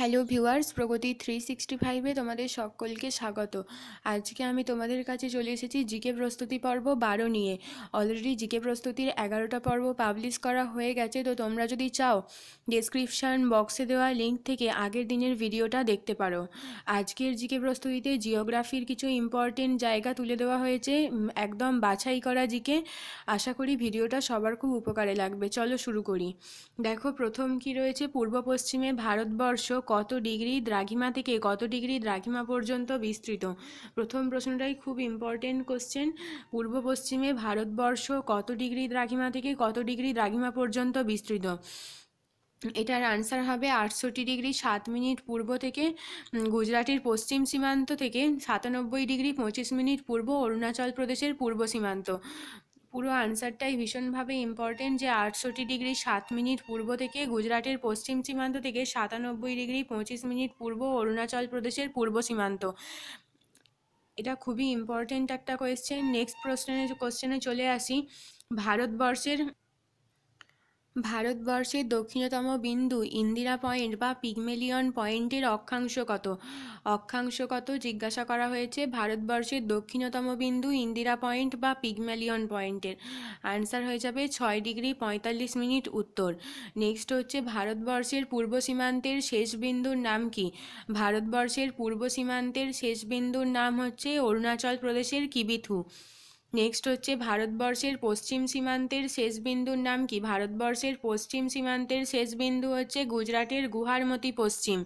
hello viewers Pragati three sixty ফাইভে তোমাদের সকলকে স্বাগত আজকে আমি তোমাদের কাছে চলে এসেছি জিকে প্রস্তুতি পর্ব বারো নিয়ে অলরেডি জিকে প্রস্তুতির এগারোটা পর্ব পাবলিশ করা হয়ে গেছে তো তোমরা যদি চাও ডেসক্রিপশান বক্সে দেওয়া লিঙ্ক থেকে আগের দিনের ভিডিওটা দেখতে পারো আজকের জিকে প্রস্তুতিতে জিওগ্রাফির কিছু ইম্পর্টেন্ট জায়গা তুলে দেওয়া হয়েছে একদম বাছাই করা জিকে আশা করি ভিডিওটা সবার খুব উপকারে লাগবে চলো শুরু করি দেখো প্রথম কি রয়েছে পূর্ব পশ্চিমে ভারতবর্ষ কত ডিগ্রি দ্রাঘিমা থেকে কত ডিগ্রি দ্রাঘিমা পর্যন্ত বিস্তৃত প্রথম প্রশ্নটাই খুব ইম্পর্টেন্ট কোশ্চেন পূর্ব পশ্চিমে ভারতবর্ষ কত ডিগ্রি দ্রাঘিমা থেকে কত ডিগ্রি দ্রাঘিমা পর্যন্ত বিস্তৃত এটার আনসার হবে আটষট্টি ডিগ্রি সাত মিনিট পূর্ব থেকে গুজরাটের পশ্চিম সীমান্ত থেকে সাতানব্বই ডিগ্রি পঁচিশ মিনিট পূর্ব অরুণাচল প্রদেশের পূর্ব সীমান্ত পুরো আনসারটাই ভীষণভাবে ইম্পর্টেন্ট যে আটষট্টি ডিগ্রি সাত মিনিট পূর্ব থেকে গুজরাটের পশ্চিম সীমান্ত থেকে সাতানব্বই ডিগ্রি পঁচিশ মিনিট পূর্ব অরুণাচল প্রদেশের পূর্ব সীমান্ত এটা খুবই ইম্পর্টেন্ট একটা কোয়েশ্চেন নেক্সট প্রশ্নের কোশ্চেনে চলে আসি ভারতবর্ষের ভারতবর্ষের দক্ষিণতম বিন্দু ইন্দিরা পয়েন্ট বা পিগমেলিয়ন পয়েন্টের অক্ষাংশ কত অক্ষাংশ কত জিজ্ঞাসা করা হয়েছে ভারতবর্ষের দক্ষিণতম বিন্দু ইন্দিরা পয়েন্ট বা পিগমেলিয়ন পয়েন্টের আনসার হয়ে যাবে ছয় ডিগ্রি পঁয়তাল্লিশ মিনিট উত্তর নেক্সট হচ্ছে ভারতবর্ষের পূর্ব সীমান্তের শেষ বিন্দুর নাম কি ভারতবর্ষের পূর্ব সীমান্তের শেষ বিন্দুর নাম হচ্ছে অরুণাচল প্রদেশের কিবিথু নেক্সট হচ্ছে ভারতবর্ষের পশ্চিম সীমান্তের শেষ বিন্দুর নাম কি ভারতবর্ষের পশ্চিম সীমান্তের শেষ বিন্দু হচ্ছে গুজরাটের গুহারমতি পশ্চিম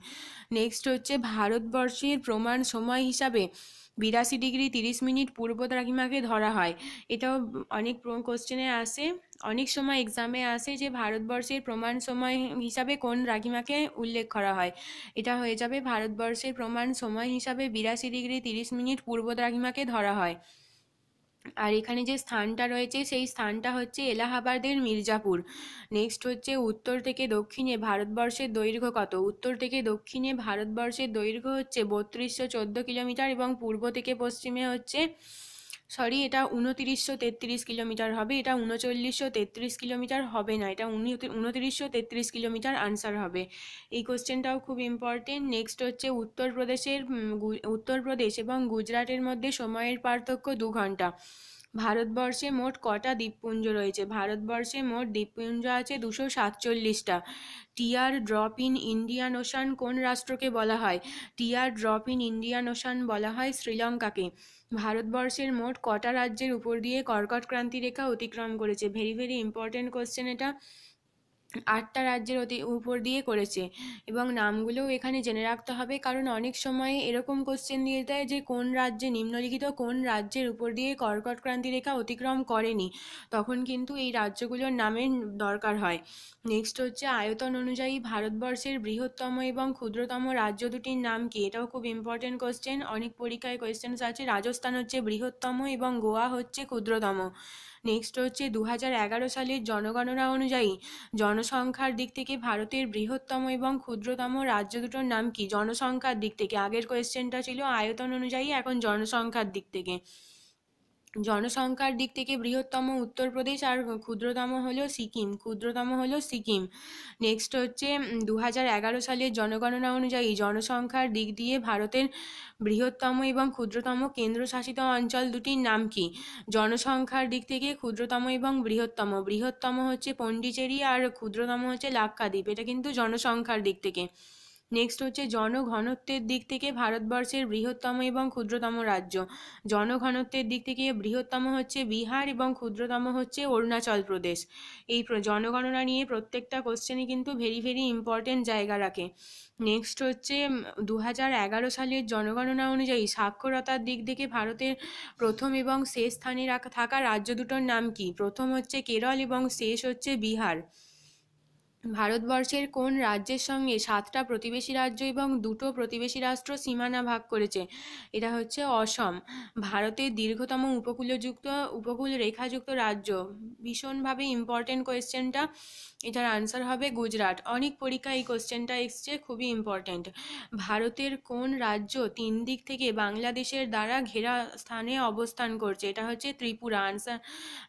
নেক্সট হচ্ছে ভারতবর্ষের প্রমাণ সময় হিসাবে বিরাশি ডিগ্রি তিরিশ মিনিট পূর্ব দ্রাঘিমাকে ধরা হয় এটাও অনেক কোশ্চেনে আসে অনেক সময় এক্সামে আসে যে ভারতবর্ষের প্রমাণ সময় হিসাবে কোন রাঘিমাকে উল্লেখ করা হয় এটা হয়ে যাবে ভারতবর্ষের প্রমাণ সময় হিসাবে বিরাশি ডিগ্রি তিরিশ মিনিট পূর্ব দ্রাঘিমাকে ধরা হয় আর এখানে যে স্থানটা রয়েছে সেই স্থানটা হচ্ছে এলাহাবাদের মির্জাপুর নেক্সট হচ্ছে উত্তর থেকে দক্ষিণে ভারতবর্ষের দৈর্ঘ্য কত উত্তর থেকে দক্ষিণে ভারতবর্ষের দৈর্ঘ্য হচ্ছে বত্রিশশো চোদ্দো কিলোমিটার এবং পূর্ব থেকে পশ্চিমে হচ্ছে সরি এটা উনতিরিশশো তেত্রিশ কিলোমিটার হবে এটা উনচল্লিশশো তেত্রিশ কিলোমিটার হবে না এটা উনতিরিশশো তেত্রিশ কিলোমিটার আনসার হবে এই কোশ্চেনটাও খুব ইম্পর্টেন্ট নেক্সট হচ্ছে উত্তরপ্রদেশের উত্তরপ্রদেশ এবং গুজরাটের মধ্যে সময়ের পার্থক্য দু ঘন্টা ভারতবর্ষে মোট কটা দ্বীপপুঞ্জ রয়েছে ভারতবর্ষে মোট দ্বীপপুঞ্জ আছে দুশো সাতচল্লিশটা tear drop in Indian ocean কোন রাষ্ট্রকে বলা হয় tear drop in Indian ocean বলা হয় শ্রীলঙ্কাকে ভারতবর্ষের মোট কটা রাজ্যের উপর দিয়ে কর্কট ক্রান্তি রেখা অতিক্রম করেছে ভেরি ভেরি ইম্পর্টেন্ট কোশ্চেন এটা আটটা রাজ্যের অতি উপর দিয়ে করেছে এবং নামগুলোও এখানে জেনে রাখতে হবে কারণ অনেক সময় এরকম কোশ্চেন দিয়ে দেয় যে কোন রাজ্যে নিম্নলিখিত কোন রাজ্যের উপর দিয়ে কর্কট ক্রান্তি রেখা অতিক্রম করেনি তখন কিন্তু এই রাজ্যগুলোর নামের দরকার হয় নেক্সট হচ্ছে আয়তন অনুযায়ী ভারতবর্ষের বৃহত্তম এবং ক্ষুদ্রতম রাজ্য দুটির নাম কি এটাও খুব ইম্পর্টেন্ট কোশ্চেন অনেক পরীক্ষায় কোয়েশ্চেন্স আছে রাজস্থান হচ্ছে বৃহত্তম এবং গোয়া হচ্ছে ক্ষুদ্রতম নেক্সট হচ্ছে দু সালের জনগণনা অনুযায়ী জনসংখ্যার দিক থেকে ভারতের বৃহত্তম এবং ক্ষুদ্রতম রাজ্য দুটোর নাম কি জনসংখ্যার দিক থেকে আগের কোয়েশ্চেনটা ছিল আয়তন অনুযায়ী এখন জনসংখ্যার দিক থেকে জনসংখ্যার দিক থেকে বৃহত্তম উত্তরপ্রদেশ আর ক্ষুদ্রতম হলো সিকিম ক্ষুদ্রতম হলো সিকিম নেক্সট হচ্ছে দু সালের জনগণনা অনুযায়ী জনসংখ্যার দিক দিয়ে ভারতের বৃহত্তম এবং ক্ষুদ্রতম কেন্দ্রশাসিত অঞ্চল দুটির নাম কি জনসংখ্যার দিক থেকে ক্ষুদ্রতম এবং বৃহত্তম বৃহত্তম হচ্ছে পন্ডিচেরি আর ক্ষুদ্রতম হচ্ছে লাক্ষাদ্বীপ এটা কিন্তু জনসংখ্যার দিক থেকে নেক্সট হচ্ছে জনঘনত্বের দিক থেকে ভারতবর্ষের বৃহত্তম এবং ক্ষুদ্রতম রাজ্য জনঘনত্বের দিক থেকে বৃহত্তম হচ্ছে বিহার এবং ক্ষুদ্রতম হচ্ছে অরুণাচল প্রদেশ এই জনগণনা নিয়ে প্রত্যেকটা কোশ্চেনই কিন্তু ভেরি ভেরি ইম্পর্টেন্ট জায়গা রাখে নেক্সট হচ্ছে দু সালের জনগণনা অনুযায়ী সাক্ষরতার দিক থেকে ভারতের প্রথম এবং শেষ স্থানে থাকা রাজ্য দুটোর নাম কি প্রথম হচ্ছে কেরল এবং শেষ হচ্ছে বিহার ভারতবর্ষের কোন রাজ্যের সঙ্গে সাতটা প্রতিবেশী রাজ্য এবং দুটো প্রতিবেশী রাষ্ট্র সীমানা ভাগ করেছে এটা হচ্ছে অসম ভারতের দীর্ঘতম উপকূলযুক্ত উপকূল রেখাযুক্ত রাজ্য ভীষণভাবে ইম্পর্টেন্ট কোয়েশ্চেনটা এটার আনসার হবে গুজরাট অনেক পরীক্ষা এই কোয়েশ্চেনটা এসছে খুবই ইম্পর্টেন্ট ভারতের কোন রাজ্য তিন দিক থেকে বাংলাদেশের দ্বারা ঘেরা স্থানে অবস্থান করছে এটা হচ্ছে ত্রিপুরা আনসার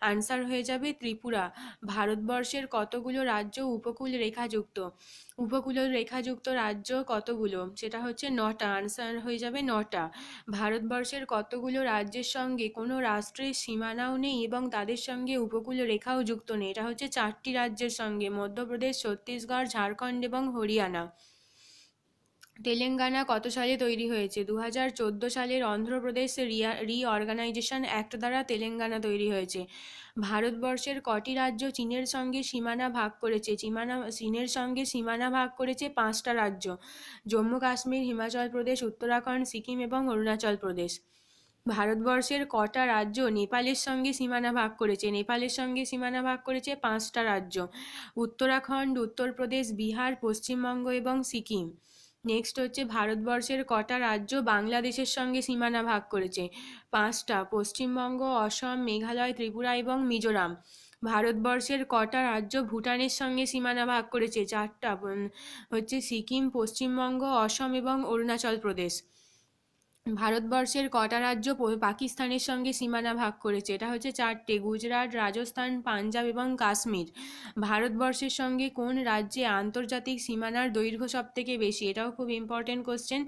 আনসার হয়ে যাবে ত্রিপুরা ভারতবর্ষের কতগুলো রাজ্য উপকূল উপকূল রেখাযুক্ত উপকূল রেখাযুক্ত রাজ্য কতগুলো সেটা হচ্ছে নটা আনসার হয়ে যাবে নটা ভারতবর্ষের কতগুলো রাজ্যের সঙ্গে কোনো রাষ্ট্রের সীমানাও নেই এবং তাদের সঙ্গে উপকূল রেখাও যুক্ত নেই এটা হচ্ছে চারটি রাজ্যের সঙ্গে মধ্যপ্রদেশ ছত্তিশগড় ঝাড়খণ্ড এবং হরিয়ানা তেলেঙ্গানা কত সালে তৈরি হয়েছে দু হাজার চোদ্দো সালের অন্ধ্রপ্রদেশ রিঅর্গানাইজেশন অ্যাক্ট দ্বারা তেলেঙ্গানা তৈরি হয়েছে ভারতবর্ষের কটি রাজ্য চীনের সঙ্গে সীমানা ভাগ করেছে সীমানা চীনের সঙ্গে সীমানা ভাগ করেছে পাঁচটা রাজ্য জম্মু কাশ্মীর হিমাচল প্রদেশ উত্তরাখণ্ড সিকিম এবং অরুণাচল প্রদেশ ভারতবর্ষের কটা রাজ্য নেপালের সঙ্গে সীমানা ভাগ করেছে নেপালের সঙ্গে সীমানা ভাগ করেছে পাঁচটা রাজ্য উত্তরাখণ্ড উত্তরপ্রদেশ বিহার পশ্চিমবঙ্গ এবং সিকিম নেক্সট হচ্ছে ভারতবর্ষের কটা রাজ্য বাংলাদেশের সঙ্গে সীমানা ভাগ করেছে পাঁচটা পশ্চিমবঙ্গ অসম মেঘালয় ত্রিপুরা এবং মিজোরাম ভারতবর্ষের কটা রাজ্য ভুটানের সঙ্গে সীমানা ভাগ করেছে চারটা হচ্ছে সিকিম পশ্চিমবঙ্গ অসম এবং অরুণাচল প্রদেশ ভারতবর্ষের কটা রাজ্য পাকিস্তানের সঙ্গে সীমানা ভাগ করেছে এটা হচ্ছে চারটে গুজরাট রাজস্থান পাঞ্জাব এবং কাশ্মীর ভারতবর্ষের সঙ্গে কোন রাজ্যে আন্তর্জাতিক সীমানার দৈর্ঘ্য সবথেকে বেশি এটাও খুব ইম্পর্টেন্ট কোশ্চেন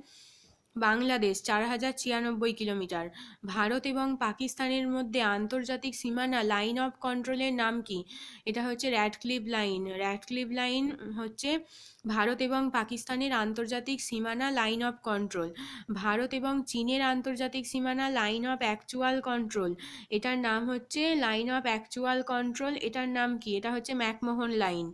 বাংলাদেশ চার হাজার ছিয়ানব্বই কিলোমিটার ভারত এবং পাকিস্তানের মধ্যে আন্তর্জাতিক সীমানা লাইন অফ কন্ট্রোলের নাম কি এটা হচ্ছে র্যাডক্লিভ লাইন র‍্যাডক্লিভ লাইন হচ্ছে ভারত এবং পাকিস্তানের আন্তর্জাতিক সীমানা লাইন অফ কন্ট্রোল ভারত এবং চীনের আন্তর্জাতিক সীমানা লাইন অফ অ্যাকচুয়াল কন্ট্রোল এটার নাম হচ্ছে লাইন অফ অ্যাকচুয়াল কন্ট্রোল এটার নাম কি এটা হচ্ছে ম্যাকমোহন লাইন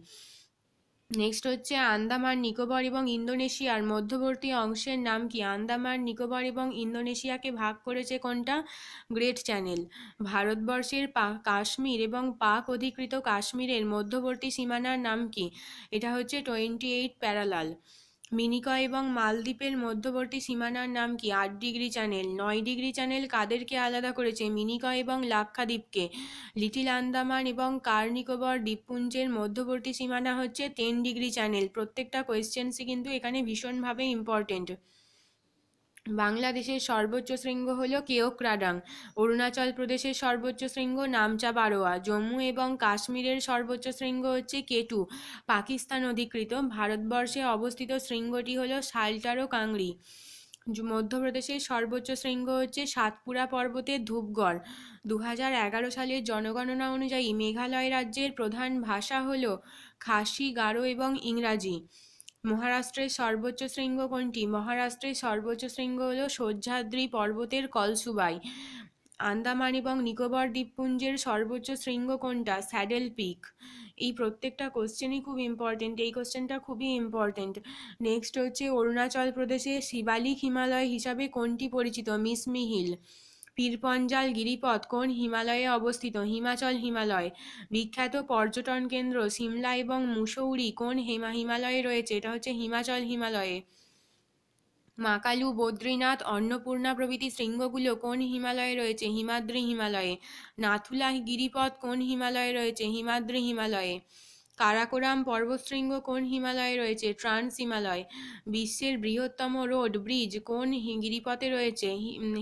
নেক্সট হচ্ছে আন্দামান নিকোবর এবং ইন্দোনেশিয়ার মধ্যবর্তী অংশের নাম কি আন্দামান নিকোবর এবং ইন্দোনেশিয়াকে ভাগ করেছে কোনটা গ্রেট চ্যানেল ভারতবর্ষের কাশ্মীর এবং পাক অধিকৃত কাশ্মীরের মধ্যবর্তী সীমানার নাম কি এটা হচ্ছে টোয়েন্টি এইট প্যারালাল মিনিকয় এবং মালদ্বীপের মধ্যবর্তী সীমানার নাম কি আট ডিগ্রি চ্যানেল নয় ডিগ্রি চ্যানেল কাদেরকে আলাদা করেছে মিনিকয় এবং লাক্ষাদ্বীপকে লিটিল আন্দামান এবং কার্নিকোবর দ্বীপপুঞ্জের মধ্যবর্তী সীমানা হচ্ছে টেন ডিগ্রি চ্যানেল প্রত্যেকটা কোয়েশ্চেন্সই কিন্তু এখানে ভীষণভাবে ইম্পর্টেন্ট বাংলাদেশের সর্বোচ্চ শৃঙ্গ হল কেওক্রাডাং অরুণাচল প্রদেশের সর্বোচ্চ শৃঙ্গ নামচা বারোয়া জম্মু এবং কাশ্মীরের সর্বোচ্চ শৃঙ্গ হচ্ছে কেটু পাকিস্তান অধিকৃত ভারতবর্ষে অবস্থিত শৃঙ্গটি হল সালটারো কাংড়ি মধ্যপ্রদেশের সর্বোচ্চ শৃঙ্গ হচ্ছে সাতপুরা পর্বতের ধূপগড় দু সালের জনগণনা অনুযায়ী মেঘালয় রাজ্যের প্রধান ভাষা হল খাসি গারো এবং ইংরাজি মহারাষ্ট্রের সর্বোচ্চ শৃঙ্গ কোনটি মহারাষ্ট্রের সর্বোচ্চ শৃঙ্গ হল সহ্যাদ্রি পর্বতের কলসুবাই আন্দামান এবং নিকোবর দ্বীপপুঞ্জের সর্বোচ্চ শৃঙ্গ কোনটা স্যাডেল পিক এই প্রত্যেকটা কোশ্চেনই খুব ইম্পর্টেন্ট এই কোশ্চেনটা খুবই ইম্পর্টেন্ট নেক্সট হচ্ছে অরুণাচল প্রদেশে শিবালিক হিমালয় হিসাবে কোনটি পরিচিত মিসমি হিল পীরপঞ্জাল গিরিপথ কোন হিমালয়ে অবস্থিত হিমাচল হিমালয় বিখ্যাত পর্যটন কেন্দ্র সিমলা এবং মুসৌরি কোন হেমা হিমালয়ে রয়েছে এটা হচ্ছে হিমাচল হিমালয়ে মাকালু বদ্রীনাথ অন্নপূর্ণা প্রভৃতি শৃঙ্গগুলো কোন হিমালয়ে রয়েছে হিমাদ্রি হিমালয়ে নাথুলা গিরিপথ কোন হিমালয়ে রয়েছে হিমাদ্রি হিমালয়ে কারাকোরাম পর্বতশৃঙ্গ কোন হিমালয়ে রয়েছে ট্রান্স হিমালয় বিশ্বের বৃহত্তম রোড ব্রিজ কোন গিরিপথে রয়েছে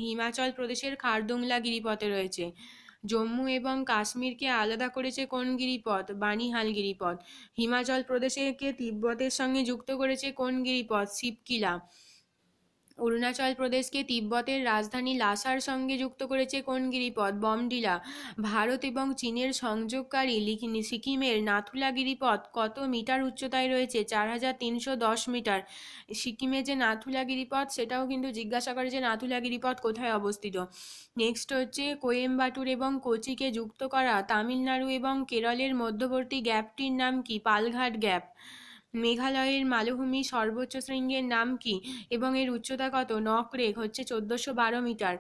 হিমাচল প্রদেশের খারদুংলা গিরিপথে রয়েছে জম্মু এবং কাশ্মীরকে আলাদা করেছে কোন গিরিপথ বানিহাল গিরিপথ হিমাচল প্রদেশকে তিব্বতের সঙ্গে যুক্ত করেছে কোন গিরিপথ শিবকিলা অরুণাচল প্রদেশকে তিব্বতের রাজধানী লাসার সঙ্গে যুক্ত করেছে কোন গিরিপথ বমডিলা ভারত এবং চীনের সংযোগকারী সিকিমের নাথুলা গিরিপথ কত মিটার উচ্চতায় রয়েছে চার হাজার তিনশো দশ মিটার সিকিমে যে নাথুলা গিরিপথ সেটাও কিন্তু জিজ্ঞাসা করে যে নাথুলা গিরিপথ কোথায় অবস্থিত নেক্সট হচ্ছে কোয়েম্বাটুর এবং কোচিকে যুক্ত করা তামিলনাড়ু এবং কেরলের মধ্যবর্তী গ্যাপটির নাম কি পালঘাট গ্যাপ মেঘালয়ের মালভূমি সর্বোচ্চ শৃঙ্গের নাম কি এবং এর উচ্চতা কত নকরেক হচ্ছে চোদ্দোশো বারো মিটার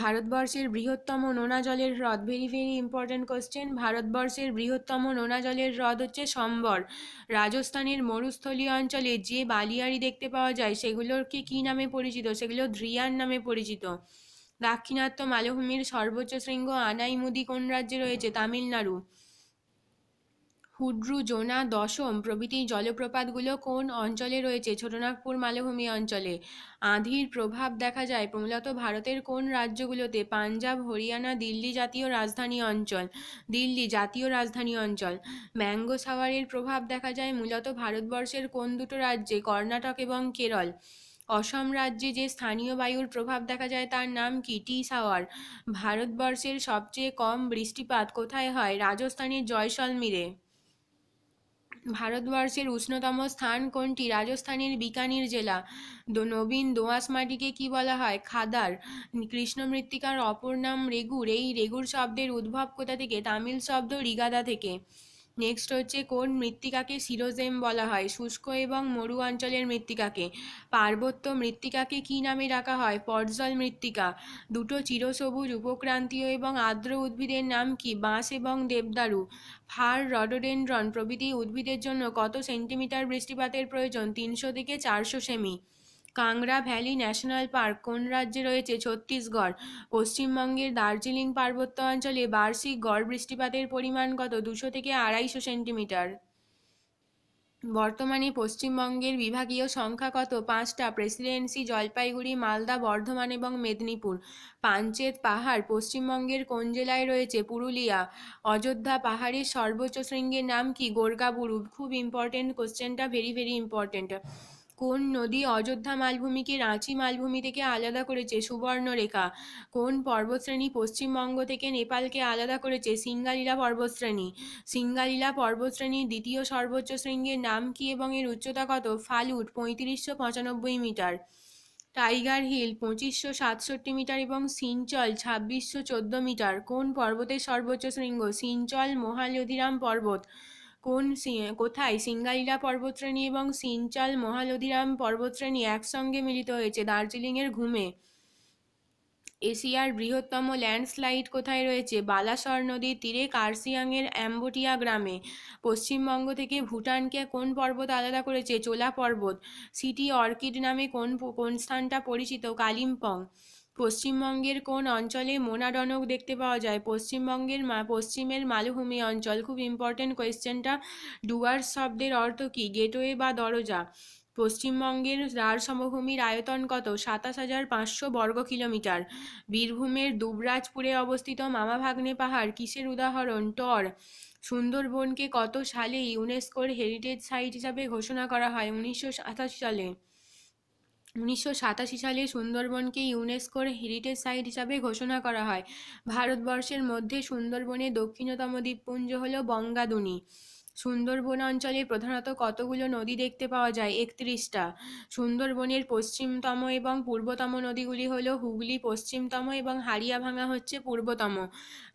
ভারতবর্ষের বৃহত্তম নোনা জলের হ্রদ ভেরি ভেরি ইম্পর্ট্যান্ট কোশ্চেন ভারতবর্ষের বৃহত্তম নোনা জলের হ্রদ হচ্ছে সম্বর রাজস্থানের মরুস্থলীয় অঞ্চলে যে বালিয়াড়ি দেখতে পাওয়া যায় সেগুলোকে কি নামে পরিচিত সেগুলো ধ্রিয়ার নামে পরিচিত দাক্ষিণাত্য মালভূমির সর্বোচ্চ শৃঙ্গ আনাইমুদি কোন রাজ্যে রয়েছে তামিলনাড়ু হুড্রু জোনা দশম প্রভৃতি জলপ্রপাতগুলো কোন অঞ্চলে রয়েছে ছোটনাগপুর মালভূমি অঞ্চলে আধির প্রভাব দেখা যায় মূলত ভারতের কোন রাজ্যগুলোতে পাঞ্জাব হরিয়ানা দিল্লি জাতীয় রাজধানী অঞ্চল দিল্লি জাতীয় রাজধানী অঞ্চল ম্যাঙ্গো সাওয়ারের প্রভাব দেখা যায় মূলত ভারতবর্ষের কোন দুটো রাজ্যে কর্ণাটক এবং কেরল অসম রাজ্যে যে স্থানীয় বায়ুর প্রভাব দেখা যায় তার নাম কি টি সাওয়ার ভারতবর্ষের সবচেয়ে কম বৃষ্টিপাত কোথায় হয় রাজস্থানের জয়সলমীরে ভারতবর্ষের উষ্ণতম স্থান কোনটি রাজস্থানের বিকানির জেলা দো নবীন দোঁয়াশ মাটিকে কি বলা হয় খাদার কৃষ্ণ মৃত্তিকার অপর নাম রেগুর এই রেগুর শব্দের উদ্ভব কোথা থেকে তামিল শব্দ রিগাদা থেকে নেক্সট হচ্ছে কোন মৃত্তিকাকে সিরোজেম বলা হয় শুষ্ক এবং মরু অঞ্চলের মৃত্তিকাকে পার্বত্য মৃত্তিকাকে কী নামে ডাকা হয় পর্জল মৃত্তিকা দুটো চিরসবুজ উপক্রান্তীয় এবং আর্দ্র উদ্ভিদের নাম কি বাঁশ এবং দেবদারু ফার রডোডেন্ড্রন প্রভৃতি উদ্ভিদের জন্য কত সেন্টিমিটার বৃষ্টিপাতের প্রয়োজন তিনশো থেকে চারশো সেমি কাংড়া ভ্যালি ন্যাশনাল পার্ক কোন রাজ্যে রয়েছে ছত্তিশগড় পশ্চিমবঙ্গের দার্জিলিং পার্বত্য অঞ্চলে বার্ষিক গড় বৃষ্টিপাতের পরিমাণ কত দুশো থেকে আড়াইশো সেন্টিমিটার বর্তমানে পশ্চিমবঙ্গের বিভাগীয় সংখ্যা কত পাঁচটা প্রেসিডেন্সি জলপাইগুড়ি মালদা বর্ধমান এবং মেদিনীপুর পাঞ্চেত পাহাড় পশ্চিমবঙ্গের কোন জেলায় রয়েছে পুরুলিয়া অযোধ্যা পাহাড়ের সর্বোচ্চ শৃঙ্গের নাম কি গোর্গাবুরু খুব ইম্পর্টেন্ট কোশ্চেনটা ভেরি ভেরি ইম্পর্টেন্ট কোন নদী অযোধ্যা মালভূমিকে রাঁচি মালভূমি থেকে আলাদা করেছে সুবর্ণরেখা কোন পর্বতশ্রেণী পশ্চিমবঙ্গ থেকে নেপালকে আলাদা করেছে সিঙ্গালীলা পর্বতশ্রেণী সিঙ্গালীলা পর্বতশ্রেণীর দ্বিতীয় সর্বোচ্চ শৃঙ্গের নাম কি এবং এর উচ্চতা কত ফালুট পঁয়ত্রিশশো পঁচানব্বই মিটার টাইগার হিল পঁচিশশো সাতষট্টি মিটার এবং সিঞ্চল ছাব্বিশশো চোদ্দো মিটার কোন পর্বতের সর্বোচ্চ শৃঙ্গ সিঞ্চল মহালধিরাম পর্বত কোন কোথায় সিঙ্গালিলা পর্বতশ্রেণী এবং সিনচাল মহালধিরাম পর্বতশ্রেণী একসঙ্গে মিলিত হয়েছে দার্জিলিংয়ের ঘুমে এশিয়ার বৃহত্তম ল্যান্ডস্লাইড কোথায় রয়েছে বালাসর নদীর তীরে কার্সিয়াংয়ের অ্যাম্বোটিয়া গ্রামে পশ্চিমবঙ্গ থেকে ভুটানকে কোন পর্বত আলাদা করেছে চোলা পর্বত সিটি অর্কিড নামে কোন কোন স্থানটা পরিচিত কালিম্পং পশ্চিমবঙ্গের কোন অঞ্চলে মোনাডনক দেখতে পাওয়া যায় পশ্চিমবঙ্গের পশ্চিমের মালভূমি অঞ্চল খুব ইম্পর্টেন্ট কোয়েশ্চেনটা ডুয়ার্স শব্দের অর্থ কী গেটওয়ে বা দরজা পশ্চিমবঙ্গের রার সমভূমির আয়তন কত সাতাশ হাজার পাঁচশো বর্গ কিলোমিটার বীরভূমের দুবরাজপুরে অবস্থিত মামাভাগ্নে পাহাড় কিসের উদাহরণ টর সুন্দরবনকে কত সালে ইউনেস্কোর হেরিটেজ সাইট হিসাবে ঘোষণা করা হয় উনিশশো সাতাশি সালে উনিশশো সাতাশি সালে সুন্দরবনকে ইউনেস্কোর হেরিটেজ সাইট হিসাবে ঘোষণা করা হয় ভারতবর্ষের মধ্যে সুন্দরবনের দক্ষিণতম দ্বীপপুঞ্জ হল বঙ্গাদুনি সুন্দরবন অঞ্চলে প্রধানত কতগুলো নদী দেখতে পাওয়া যায় একত্রিশটা সুন্দরবনের পশ্চিমতম এবং পূর্বতম নদীগুলি হল হুগলি পশ্চিমতম এবং হারিয়াভাঙা হচ্ছে পূর্বতম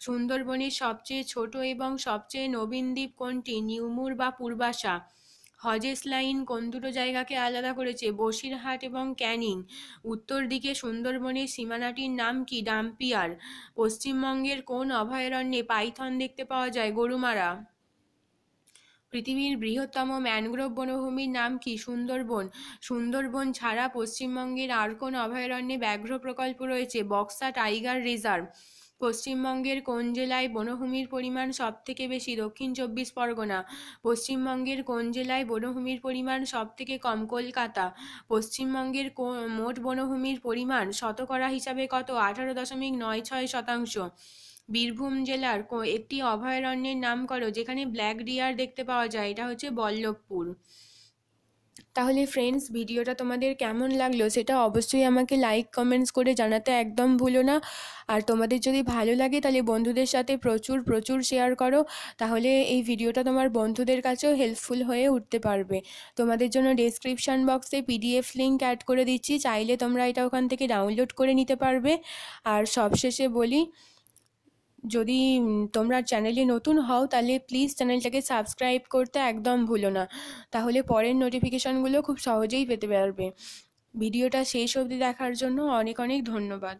সুন্দরবনের সবচেয়ে ছোট এবং সবচেয়ে নবীন দ্বীপ কোনটি নিউমুর বা পূর্বাশা হজেস লাইন কোন দুটো জায়গাকে আলাদা করেছে বসিরহাট এবং ক্যানিং উত্তর দিকে সুন্দরবনের সীমানাটির নাম কি ডাম্পিয়ার পশ্চিমবঙ্গের কোন অভয়ারণ্যে পাইথন দেখতে পাওয়া যায় গরুমারা পৃথিবীর বৃহত্তম ম্যানগ্রোভ বনভূমির নাম কি সুন্দরবন সুন্দরবন ছাড়া পশ্চিমবঙ্গের আর কোন অভয়ারণ্যে ব্যাঘ্র প্রকল্প রয়েছে বক্সা টাইগার রিজার্ভ পশ্চিমবঙ্গের কোন জেলায় বনভূমির পরিমাণ সবথেকে বেশি দক্ষিণ চব্বিশ পরগনা পশ্চিমবঙ্গের কোন জেলায় বনভূমির পরিমাণ সবথেকে কম কলকাতা পশ্চিমবঙ্গের মোট বনভূমির পরিমাণ শতকরা হিসাবে কত আঠারো দশমিক নয় ছয় শতাংশ বীরভূম জেলার একটি অভয়ারণ্যের নাম করো যেখানে ব্ল্যাক ডিয়ার দেখতে পাওয়া যায় এটা হচ্ছে বল্লভপুর তাহলে ফ্রেন্ডস ভিডিওটা তোমাদের কেমন লাগলো সেটা অবশ্যই আমাকে লাইক কমেন্টস করে জানাতে একদম ভুলো না আর তোমাদের যদি ভালো লাগে তাহলে বন্ধুদের সাথে প্রচুর প্রচুর শেয়ার করো তাহলে এই ভিডিওটা তোমার বন্ধুদের কাছেও হেল্পফুল হয়ে উঠতে পারবে তোমাদের জন্য ডিসক্রিপশান বক্সে পিডিএফ লিঙ্ক অ্যাড করে দিচ্ছি চাইলে তোমরা এটা ওখান থেকে ডাউনলোড করে নিতে পারবে আর সবশেষে বলি যদি তোমরা চ্যানেলে নতুন হও তাহলে প্লিজ চ্যানেলটাকে সাবস্ক্রাইব করতে একদম ভুলো না তাহলে পরের নোটিফিকেশানগুলো খুব সহজেই পেতে পারবে ভিডিওটা শেষ অবধি দেখার জন্য অনেক অনেক ধন্যবাদ